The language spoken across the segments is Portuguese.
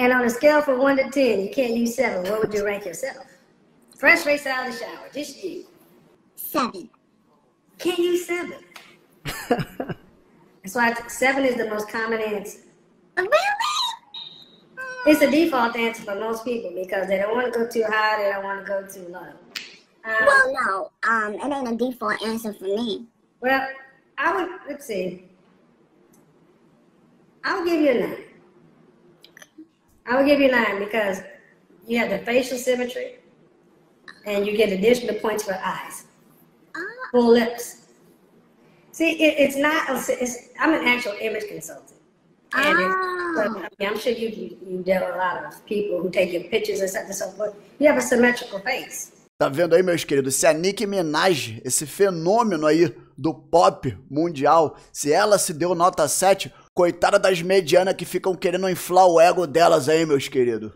And on a scale from one to 10, you can't use seven. What would you rank yourself? Fresh face out of the shower, just you. Seven. Can't use seven. That's why seven is the most common answer. Oh, really? Oh. It's a default answer for most people because they don't want to go too high, they don't want to go too low. Um, well, no, um, it ain't a default answer for me. Well, I would, let's see. I'll give you a nine. I'll give you nine because you have the facial symmetry and you get additional points for eyes, ah. full lips. See, it, it's not, it's, I'm an actual image consultant. And oh. I am mean, sure you, you, you a lot of people who take your pictures and stuff and so forth. You have a symmetrical face. Tá vendo aí, meus queridos? Se a Nicki Minaj, esse fenômeno aí do pop mundial, se ela se deu nota 7, Coitada das medianas que ficam querendo inflar o ego delas aí, meus queridos.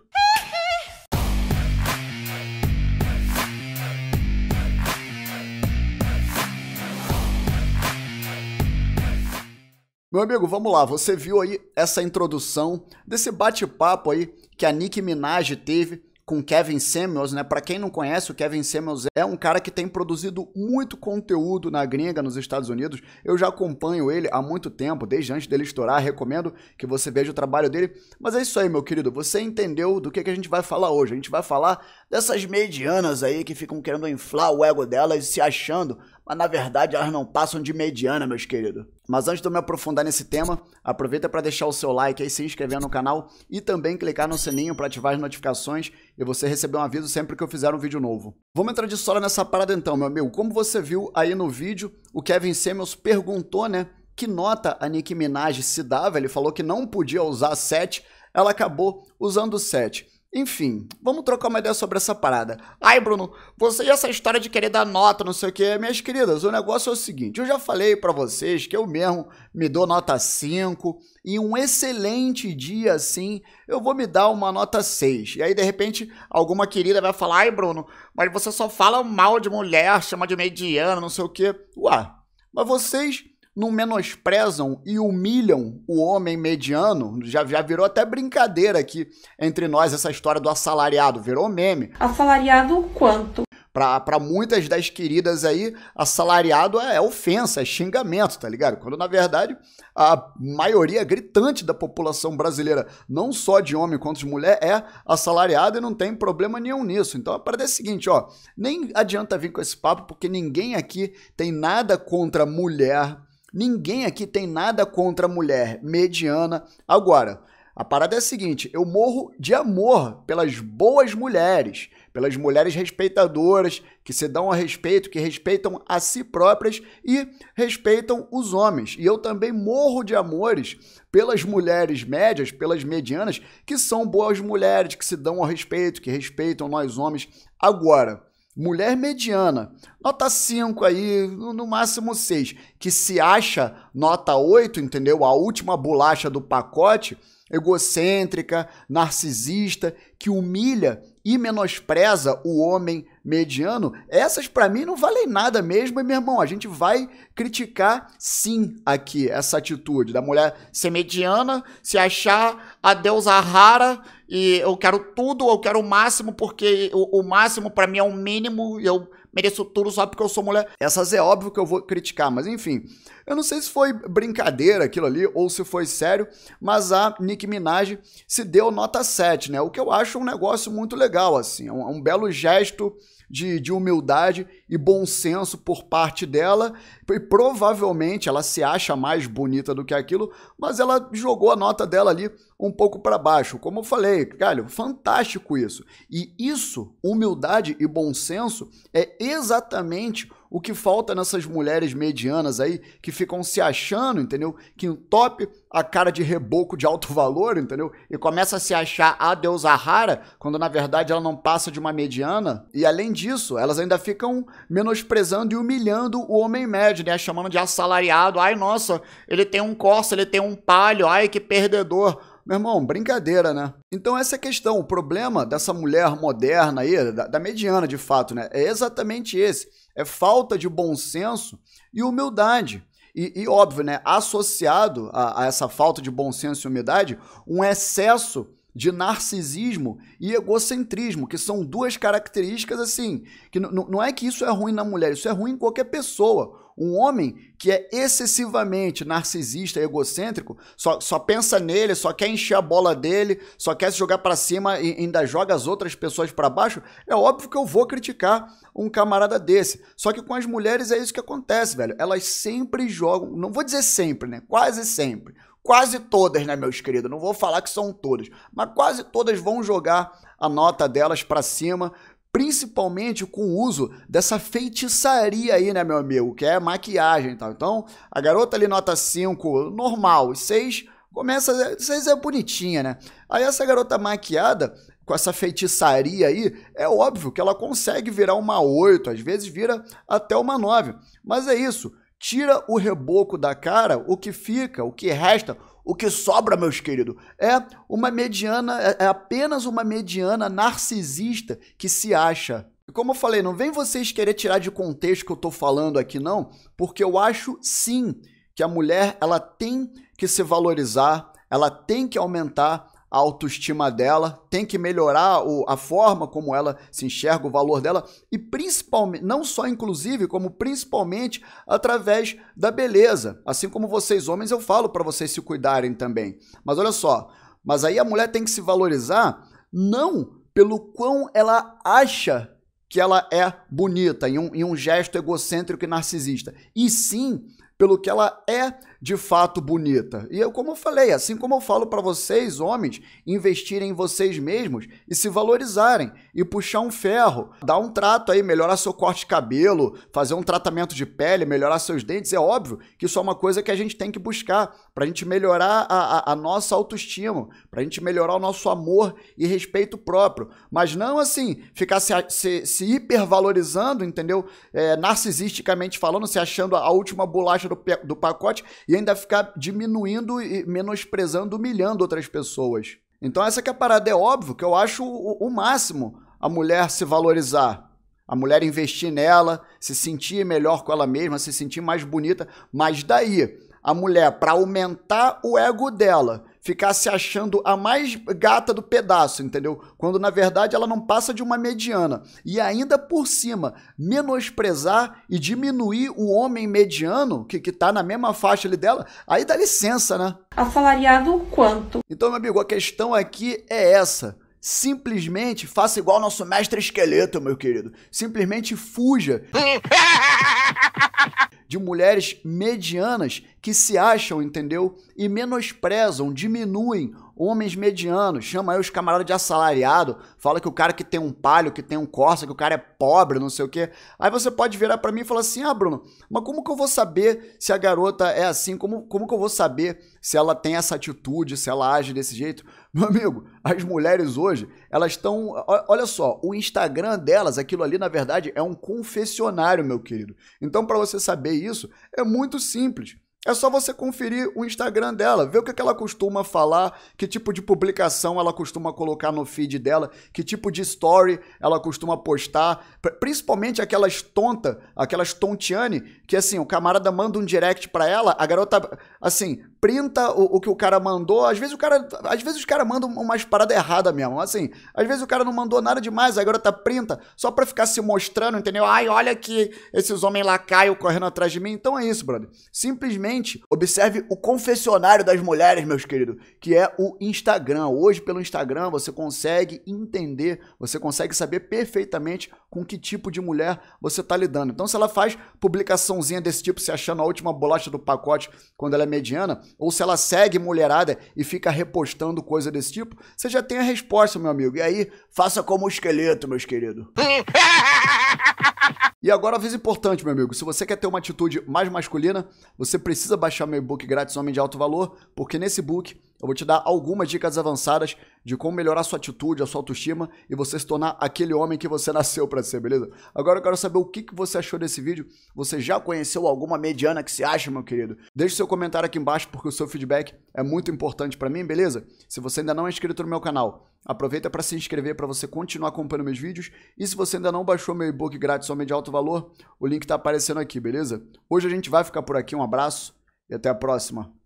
Meu amigo, vamos lá. Você viu aí essa introdução desse bate-papo aí que a Nicki Minaj teve com Kevin Samuels, né? Para quem não conhece, o Kevin Samuels é um cara que tem produzido muito conteúdo na gringa, nos Estados Unidos. Eu já acompanho ele há muito tempo, desde antes dele estourar. Recomendo que você veja o trabalho dele. Mas é isso aí, meu querido. Você entendeu do que, que a gente vai falar hoje? A gente vai falar dessas medianas aí que ficam querendo inflar o ego delas e se achando, mas na verdade elas não passam de mediana, meus queridos. Mas antes de eu me aprofundar nesse tema, aproveita para deixar o seu like aí, se inscrever no canal e também clicar no sininho para ativar as notificações e você receber um aviso sempre que eu fizer um vídeo novo. Vamos entrar de sola nessa parada então, meu amigo. Como você viu aí no vídeo, o Kevin Samuels perguntou, né, que nota a Nicki Minaj se dava, ele falou que não podia usar 7, ela acabou usando 7. Enfim, vamos trocar uma ideia sobre essa parada. Ai, Bruno, você e essa história de querer dar nota, não sei o que, minhas queridas, o negócio é o seguinte: eu já falei para vocês que eu mesmo me dou nota 5, e um excelente dia assim, eu vou me dar uma nota 6. E aí, de repente, alguma querida vai falar: ai, Bruno, mas você só fala mal de mulher, chama de mediana, não sei o que. Uá, mas vocês não menosprezam e humilham o homem mediano. Já, já virou até brincadeira aqui entre nós essa história do assalariado, virou meme. Assalariado quanto? Para muitas das queridas aí, assalariado é, ofensa, é xingamento, tá ligado? Quando na verdade a maioria gritante da população brasileira, não só de homem quanto de mulher, é assalariada e não tem problema nenhum nisso. Então a parada é a seguinte, ó, nem adianta vir com esse papo porque ninguém aqui tem nada contra mulher, Ninguém aqui tem nada contra mulher mediana. Agora, a parada é a seguinte: eu morro de amor pelas boas mulheres, pelas mulheres respeitadoras, que se dão a respeito, que respeitam a si próprias e respeitam os homens. E eu também morro de amores pelas mulheres médias, pelas medianas, que são boas mulheres, que se dão a respeito, que respeitam nós homens. Agora, Mulher mediana, nota 5 aí, no máximo 6, que se acha nota 8, entendeu? A última bolacha do pacote, egocêntrica, narcisista, que humilha e menospreza o homem mediano, essas para mim não valem nada mesmo. E, meu irmão, a gente vai criticar sim aqui essa atitude da mulher ser mediana, se achar a deusa rara e eu quero tudo, eu quero o máximo, porque o, o máximo para mim é o mínimo e eu mereço tudo só porque eu sou mulher. Essas é óbvio que eu vou criticar, mas enfim. Eu não sei se foi brincadeira aquilo ali ou se foi sério, mas a Nicki Minaj se deu nota 7, né? O que eu acho um negócio muito legal, assim. É um, é um belo gesto de, de, humildade e bom senso por parte dela. E provavelmente ela se acha mais bonita do que aquilo, mas ela jogou a nota dela ali um pouco para baixo. Como eu falei, galho, fantástico isso. E isso, humildade e bom senso, é exatamente o que falta nessas mulheres medianas aí que ficam se achando, entendeu? Que entope a cara de reboco de alto valor, entendeu? E começa a se achar a deusa rara, quando na verdade ela não passa de uma mediana. E além disso, elas ainda ficam menosprezando e humilhando o homem médio, né? Chamando de assalariado. Ai, nossa, ele tem um Corsa, ele tem um Palio. Ai, que perdedor. Meu irmão, brincadeira, né? Então essa é a questão, o problema dessa mulher moderna aí, da, da mediana de fato, né? É exatamente esse é falta de bom senso e humildade. E, e óbvio, né, associado a, a essa falta de bom senso e humildade, um excesso de narcisismo e egocentrismo, que são duas características assim, que não é que isso é ruim na mulher, isso é ruim em qualquer pessoa. Um homem que é excessivamente narcisista, egocêntrico, só, só pensa nele, só quer encher a bola dele, só quer se jogar para cima e ainda joga as outras pessoas para baixo, é óbvio que eu vou criticar um camarada desse. Só que com as mulheres é isso que acontece, velho. Elas sempre jogam, não vou dizer sempre, né? Quase sempre quase todas, né, meus queridos? Não vou falar que são todas, mas quase todas vão jogar a nota delas para cima, principalmente com o uso dessa feitiçaria aí, né, meu amigo? Que é maquiagem e tal. Então, a garota ali, nota 5, normal, e 6 começa. 6 é bonitinha, né? Aí essa garota maquiada. Com essa feitiçaria aí, é óbvio que ela consegue virar uma 8, às vezes vira até uma 9. Mas é isso. Tira o reboco da cara, o que fica, o que resta, o que sobra, meus queridos, é uma mediana, é, é apenas uma mediana narcisista que se acha. como eu falei, não vem vocês querer tirar de contexto que eu tô falando aqui, não, porque eu acho sim que a mulher ela tem que se valorizar, ela tem que aumentar autoestima dela, tem que melhorar o, a forma como ela se enxerga, o valor dela, e principalmente, não só inclusive, como principalmente através da beleza. Assim como vocês homens, eu falo para vocês se cuidarem também. Mas olha só, mas aí a mulher tem que se valorizar não pelo quão ela acha que ela é bonita, em um, em um gesto egocêntrico e narcisista, e sim pelo que ela é de fato bonita. E eu, como eu falei, assim como eu falo para vocês, homens, investirem em vocês mesmos e se valorizarem e puxar um ferro, dar um trato aí, melhorar seu corte de cabelo, fazer um tratamento de pele, melhorar seus dentes. É óbvio que isso é uma coisa que a gente tem que buscar para a gente melhorar a, a, a nossa autoestima, para a gente melhorar o nosso amor e respeito próprio. Mas não assim, ficar se, se, se hipervalorizando, entendeu? É, narcisisticamente falando, se achando a última bolacha do, do pacote e ainda ficar diminuindo e menosprezando, humilhando outras pessoas. Então essa que é a parada, é óbvio que eu acho o, o máximo a mulher se valorizar, a mulher investir nela, se sentir melhor com ela mesma, se sentir mais bonita, mas daí a mulher para aumentar o ego dela ficar se achando a mais gata do pedaço, entendeu? Quando na verdade ela não passa de uma mediana. E ainda por cima, menosprezar e diminuir o homem mediano, que, que tá na mesma faixa ali dela, aí dá licença, né? Assalariado quanto? Então, meu amigo, a questão aqui é essa. Simplesmente faça igual nosso mestre esqueleto, meu querido. Simplesmente fuja. de mulheres medianas que se acham, entendeu? E menosprezam, diminuem homens medianos, chama aí os camaradas de assalariado, fala que o cara que tem um palho, que tem um Corsa, que o cara é pobre, não sei o quê. Aí você pode virar para mim e falar assim: "Ah, Bruno, mas como que eu vou saber se a garota é assim? Como como que eu vou saber se ela tem essa atitude, se ela age desse jeito?" Meu amigo, as mulheres hoje, elas estão. Olha só, o Instagram delas, aquilo ali, na verdade, é um confessionário, meu querido. Então, para você saber isso, é muito simples. É só você conferir o Instagram dela, ver o que ela costuma falar, que tipo de publicação ela costuma colocar no feed dela, que tipo de story ela costuma postar, principalmente aquelas tonta, aquelas tontiane, que assim, o camarada manda um direct pra ela, a garota, assim, printa o, o que o cara mandou, às vezes o cara, às vezes os caras mandam umas paradas erradas mesmo, assim, às vezes o cara não mandou nada demais, a garota printa, só pra ficar se mostrando, entendeu? Ai, olha que esses homens lá caem correndo atrás de mim, então é isso, brother, simplesmente observe o confessionário das mulheres, meus queridos, que é o Instagram. Hoje, pelo Instagram, você consegue entender, você consegue saber perfeitamente com que tipo de mulher você está lidando. Então, se ela faz publicaçãozinha desse tipo, se achando a última bolacha do pacote quando ela é mediana, ou se ela segue mulherada e fica repostando coisa desse tipo, você já tem a resposta, meu amigo. E aí, faça como o esqueleto, meus queridos. E agora, aviso importante, meu amigo: se você quer ter uma atitude mais masculina, você precisa baixar meu e-book grátis Homem de Alto Valor, porque nesse book eu vou te dar algumas dicas avançadas de como melhorar sua atitude, a sua autoestima e você se tornar aquele homem que você nasceu para ser, beleza? Agora eu quero saber o que, você achou desse vídeo. Você já conheceu alguma mediana que se acha, meu querido? Deixe seu comentário aqui embaixo porque o seu feedback é muito importante para mim, beleza? Se você ainda não é inscrito no meu canal, aproveita para se inscrever para você continuar acompanhando meus vídeos. E se você ainda não baixou meu e-book grátis ou de Alto Valor, o link está aparecendo aqui, beleza? Hoje a gente vai ficar por aqui. Um abraço e até a próxima.